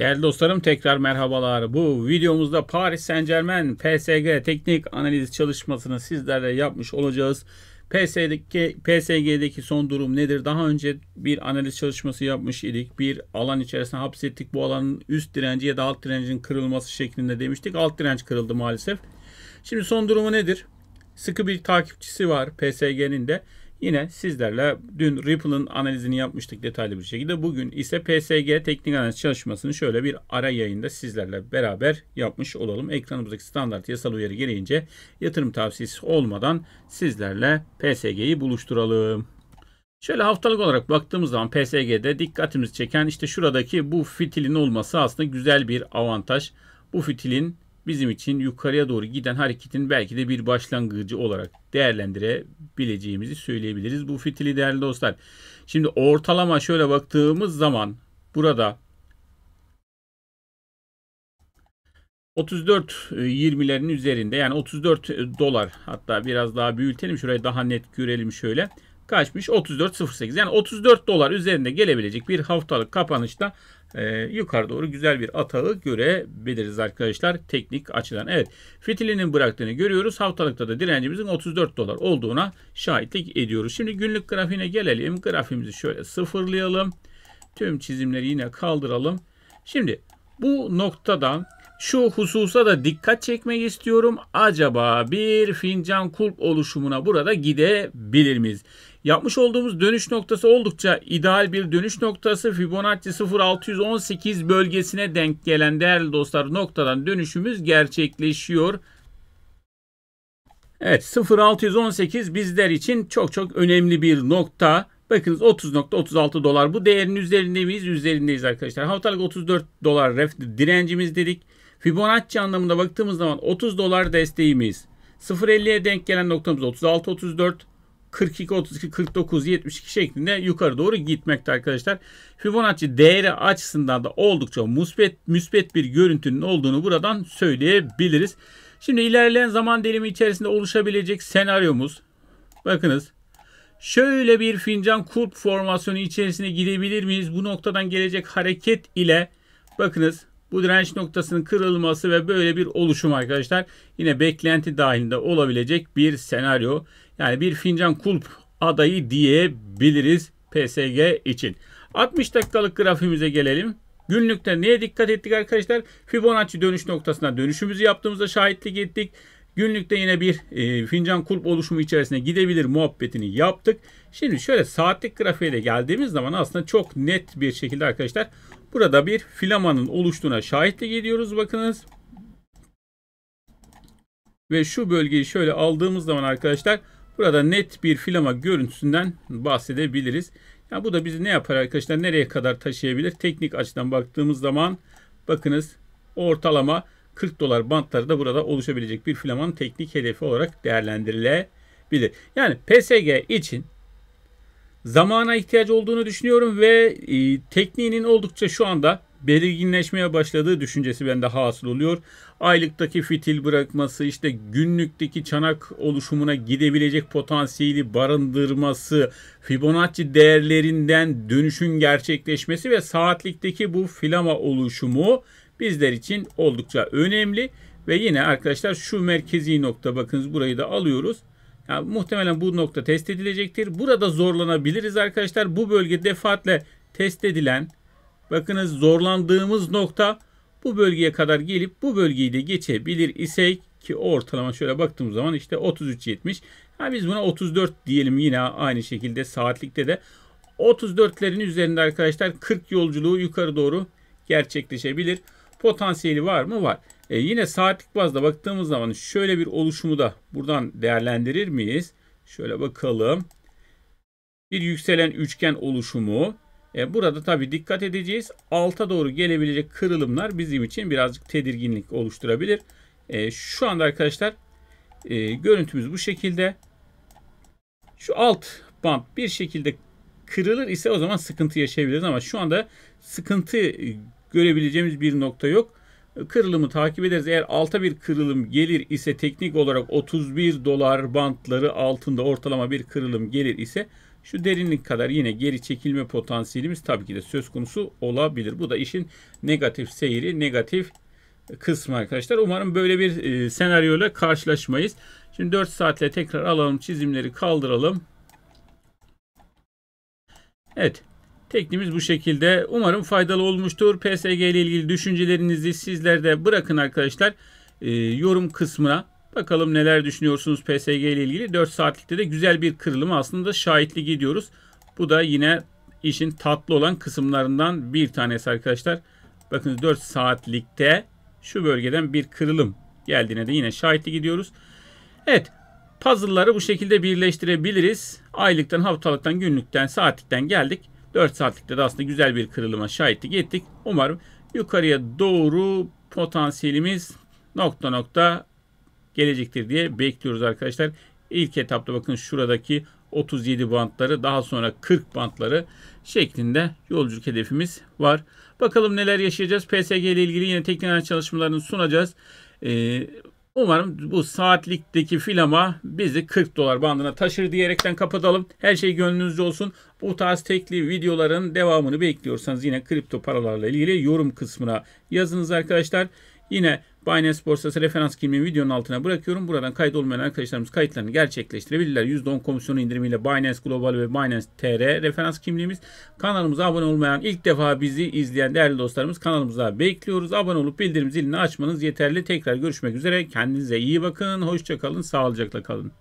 Değerli dostlarım tekrar merhabalar. Bu videomuzda Paris Saint Germain PSG teknik analiz çalışmasını sizlerle yapmış olacağız. PSG'deki, PSG'deki son durum nedir? Daha önce bir analiz çalışması yapmış idik. Bir alan içerisine hapsettik. Bu alanın üst direnci ya da alt direncin kırılması şeklinde demiştik. Alt direnç kırıldı maalesef. Şimdi son durumu nedir? Sıkı bir takipçisi var PSG'nin de. Yine sizlerle dün Ripple'ın analizini yapmıştık detaylı bir şekilde. Bugün ise PSG teknik analiz çalışmasını şöyle bir ara yayında sizlerle beraber yapmış olalım. Ekranımızdaki standart yasal uyarı gereğince yatırım tavsiyesi olmadan sizlerle PSG'yi buluşturalım. Şöyle haftalık olarak baktığımız zaman PSG'de dikkatimizi çeken işte şuradaki bu fitilin olması aslında güzel bir avantaj. Bu fitilin bizim için yukarıya doğru giden hareketin belki de bir başlangıcı olarak değerlendirebileceğimizi söyleyebiliriz. Bu fitili değerli dostlar. Şimdi ortalama şöyle baktığımız zaman burada 34 34.20'lerin üzerinde yani 34 dolar hatta biraz daha büyütelim şurayı daha net görelim şöyle. Kaçmış? 34.08 yani 34 dolar üzerinde gelebilecek bir haftalık kapanışta e, yukarı doğru güzel bir atağı görebiliriz arkadaşlar teknik açıdan. Evet fitilinin bıraktığını görüyoruz. Haftalıkta da direncimizin 34 dolar olduğuna şahitlik ediyoruz. Şimdi günlük grafiğine gelelim. Grafiğimizi şöyle sıfırlayalım. Tüm çizimleri yine kaldıralım. Şimdi bu noktadan şu hususa da dikkat çekmek istiyorum. Acaba bir fincan kulp oluşumuna burada gidebilir miyiz? Yapmış olduğumuz dönüş noktası oldukça ideal bir dönüş noktası Fibonacci 0618 bölgesine denk gelen değerli dostlar noktadan dönüşümüz gerçekleşiyor. Evet 0618 bizler için çok çok önemli bir nokta. Bakınız 30.36 dolar bu değerin üzerinde miyiz? Üzerindeyiz arkadaşlar. Haftalık 34 dolar ref direncimiz dedik. Fibonacci anlamında baktığımız zaman 30 dolar desteğimiz. 0.50'ye denk gelen noktamız 36.34. 42, 32, 49, 72 şeklinde yukarı doğru gitmekte arkadaşlar. Fibonacci değeri açısından da oldukça müsbet, müsbet bir görüntünün olduğunu buradan söyleyebiliriz. Şimdi ilerleyen zaman dilimi içerisinde oluşabilecek senaryomuz. Bakınız şöyle bir fincan kulp formasyonu içerisine gidebilir miyiz? Bu noktadan gelecek hareket ile bakınız bu direnç noktasının kırılması ve böyle bir oluşum arkadaşlar yine beklenti dahilinde olabilecek bir senaryo. Yani bir fincan kulp adayı diyebiliriz PSG için. 60 dakikalık grafiğimize gelelim. Günlükte neye dikkat ettik arkadaşlar? Fibonacci dönüş noktasına dönüşümüzü yaptığımızda şahitlik ettik. Günlükte yine bir e, fincan kulp oluşumu içerisine gidebilir muhabbetini yaptık. Şimdi şöyle saatlik grafiğe de geldiğimiz zaman aslında çok net bir şekilde arkadaşlar burada bir filamanın oluştuğuna şahitlik ediyoruz. Bakınız. Ve şu bölgeyi şöyle aldığımız zaman arkadaşlar Burada net bir filama görüntüsünden bahsedebiliriz. Yani bu da bizi ne yapar arkadaşlar? Nereye kadar taşıyabilir? Teknik açıdan baktığımız zaman bakınız ortalama 40 dolar bantları da burada oluşabilecek bir filamanın teknik hedefi olarak değerlendirilebilir. Yani PSG için zamana ihtiyacı olduğunu düşünüyorum ve e, tekniğinin oldukça şu anda belirginleşmeye başladığı düşüncesi bende hasıl oluyor. Aylıktaki fitil bırakması, işte günlükteki çanak oluşumuna gidebilecek potansiyeli barındırması, Fibonacci değerlerinden dönüşün gerçekleşmesi ve saatlikteki bu filama oluşumu bizler için oldukça önemli. Ve yine arkadaşlar şu merkezi nokta bakınız burayı da alıyoruz. Yani muhtemelen bu nokta test edilecektir. Burada zorlanabiliriz arkadaşlar. Bu bölge defaatle test edilen Bakınız zorlandığımız nokta bu bölgeye kadar gelip bu bölgeyi de geçebilir isek ki ortalama şöyle baktığımız zaman işte 33.70. Ha biz buna 34 diyelim yine aynı şekilde saatlikte de. 34'lerin üzerinde arkadaşlar 40 yolculuğu yukarı doğru gerçekleşebilir. Potansiyeli var mı? Var. E yine saatlik bazda baktığımız zaman şöyle bir oluşumu da buradan değerlendirir miyiz? Şöyle bakalım. Bir yükselen üçgen oluşumu e, burada tabi dikkat edeceğiz. Alta doğru gelebilecek kırılımlar bizim için birazcık tedirginlik oluşturabilir. E, şu anda arkadaşlar e, görüntümüz bu şekilde. Şu alt band bir şekilde kırılır ise o zaman sıkıntı yaşayabiliriz ama şu anda sıkıntı görebileceğimiz bir nokta yok. Kırılımı takip ederiz. Eğer alta bir kırılım gelir ise teknik olarak 31 dolar bantları altında ortalama bir kırılım gelir ise şu derinlik kadar yine geri çekilme potansiyelimiz tabii ki de söz konusu olabilir. Bu da işin negatif seyri, negatif kısmı arkadaşlar. Umarım böyle bir e, senaryoyla karşılaşmayız. Şimdi 4 saatle tekrar alalım çizimleri kaldıralım. Evet. Teknimiz bu şekilde. Umarım faydalı olmuştur. PSG ile ilgili düşüncelerinizi sizler de bırakın arkadaşlar. E, yorum kısmına Bakalım neler düşünüyorsunuz PSG ile ilgili. 4 saatlikte de güzel bir kırılımı aslında şahitlik gidiyoruz. Bu da yine işin tatlı olan kısımlarından bir tanesi arkadaşlar. Bakın 4 saatlikte şu bölgeden bir kırılım geldiğine de yine şahitlik gidiyoruz. Evet puzzle'ları bu şekilde birleştirebiliriz. Aylıktan, haftalıktan, günlükten, saatlikten geldik. 4 saatlikte de aslında güzel bir kırılıma şahitlik ettik. Umarım yukarıya doğru potansiyelimiz nokta nokta gelecektir diye bekliyoruz arkadaşlar. İlk etapta bakın şuradaki 37 bantları daha sonra 40 bantları şeklinde yolculuk hedefimiz var. Bakalım neler yaşayacağız. PSG ile ilgili yine teknik çalışmalarını sunacağız. Ee, umarım bu saatlikteki filama bizi 40 dolar bandına taşır diyerekten kapatalım. Her şey gönlünüzde olsun. Bu tarz tekli videoların devamını bekliyorsanız yine kripto paralarla ilgili yorum kısmına yazınız arkadaşlar. Yine Binance borsası referans kimliğini videonun altına bırakıyorum. Buradan kayıt olmayan arkadaşlarımız kayıtlarını gerçekleştirebilirler. %10 komisyon indirimiyle Binance Global ve Binance TR referans kimliğimiz. Kanalımıza abone olmayan ilk defa bizi izleyen değerli dostlarımız kanalımıza bekliyoruz. Abone olup bildirim zilini açmanız yeterli. Tekrar görüşmek üzere. Kendinize iyi bakın. Hoşçakalın. Sağlıcakla kalın.